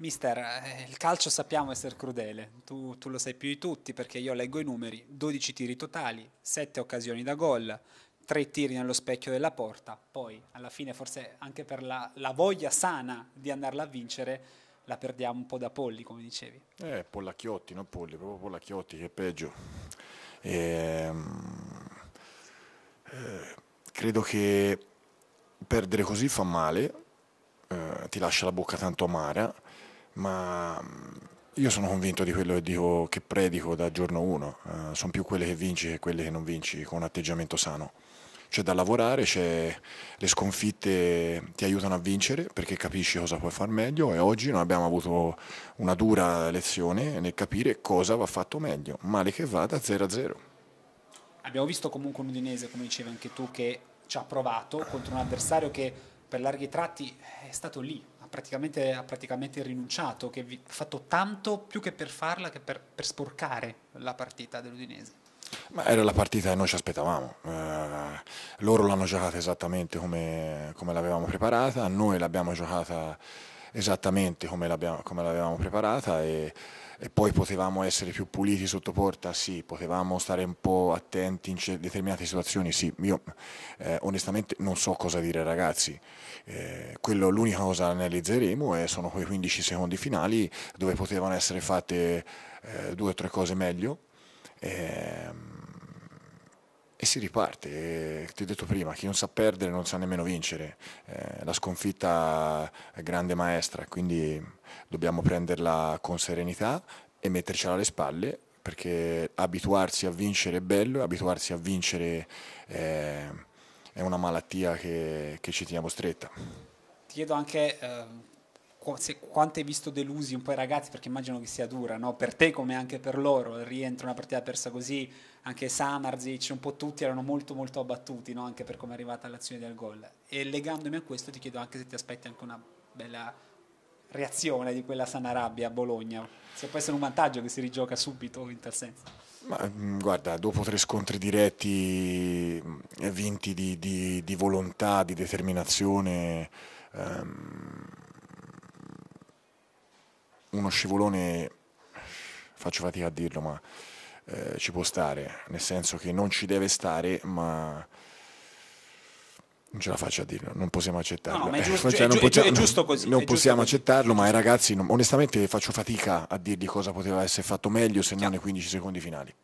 Mister, eh, il calcio sappiamo essere crudele, tu, tu, lo sai più di tutti perché io leggo i numeri, 12 tiri totali, 7 occasioni da gol, 3 tiri nello specchio della porta, poi alla fine forse anche per la, la voglia sana di andarla a vincere la perdiamo un po' da Polli come dicevi. Eh, Pollacchiotti, non Polli, proprio Pollacchiotti che è peggio. Ehm, eh, credo che perdere così fa male, eh, ti lascia la bocca tanto amara ma io sono convinto di quello che, dico, che predico da giorno 1, uh, eh, sono più quelle che vinci che quelle che non vinci con un atteggiamento sano. C'è da lavorare, c'è... le sconfitte ti aiutano a vincere perché capisci cosa puoi far meglio e oggi noi abbiamo avuto una dura lezione nel capire cosa va fatto meglio, male che vada 0-0. a Abbiamo visto comunque un Udinese, come dicevi anche tu, che ci ha provato contro un avversario che per larghi tratti è stato lì, praticamente, ha praticamente rinunciato, che ha fatto tanto più che per farla che per, per sporcare la partita dell'Udinese. Ma era la partita che noi ci aspettavamo, eh, loro l'hanno giocata esattamente come, come l'avevamo preparata, noi l'abbiamo giocata esattamente come, come l'avevamo preparata e, e, poi potevamo essere più puliti sotto porta, sì, potevamo stare un po' attenti in determinate situazioni, sì, io eh, onestamente non so cosa dire ragazzi, eh, quello, l'unica cosa che analizzeremo è, sono quei 15 secondi finali dove potevano essere fatte eh, due o tre cose meglio. Ehm, si riparte, eh, ti ho detto prima, chi non sa perdere non sa nemmeno vincere, eh, la sconfitta è grande maestra, quindi dobbiamo prenderla con serenità e mettercela alle spalle perché abituarsi a vincere è bello, abituarsi a vincere è, eh, è una malattia che, che, ci teniamo stretta. Ti chiedo anche eh se, quanto hai visto delusi un po' i ragazzi, perché immagino che sia dura, no? per te come anche per loro, rientra una partita persa così, anche Samarzic, un po' tutti erano molto molto abbattuti, no? anche per come è arrivata l'azione del gol. E legandomi a questo ti chiedo anche se ti aspetti anche una bella reazione di quella sana rabbia a Bologna, se può essere un vantaggio che si rigioca subito in tal senso. Ma, mm, guarda, dopo tre scontri diretti mm, vinti di, di, di volontà, di determinazione, ehm, uno scivolone, faccio fatica a dirlo, ma eh, ci può stare, nel senso che non ci deve stare, ma non ce la faccio a dirlo, non possiamo accettarlo. No, ma è eh, giusto, così. Non possiamo accettarlo, ma i ragazzi, onestamente, faccio fatica a dirgli cosa poteva essere fatto meglio se non nei 15 secondi finali.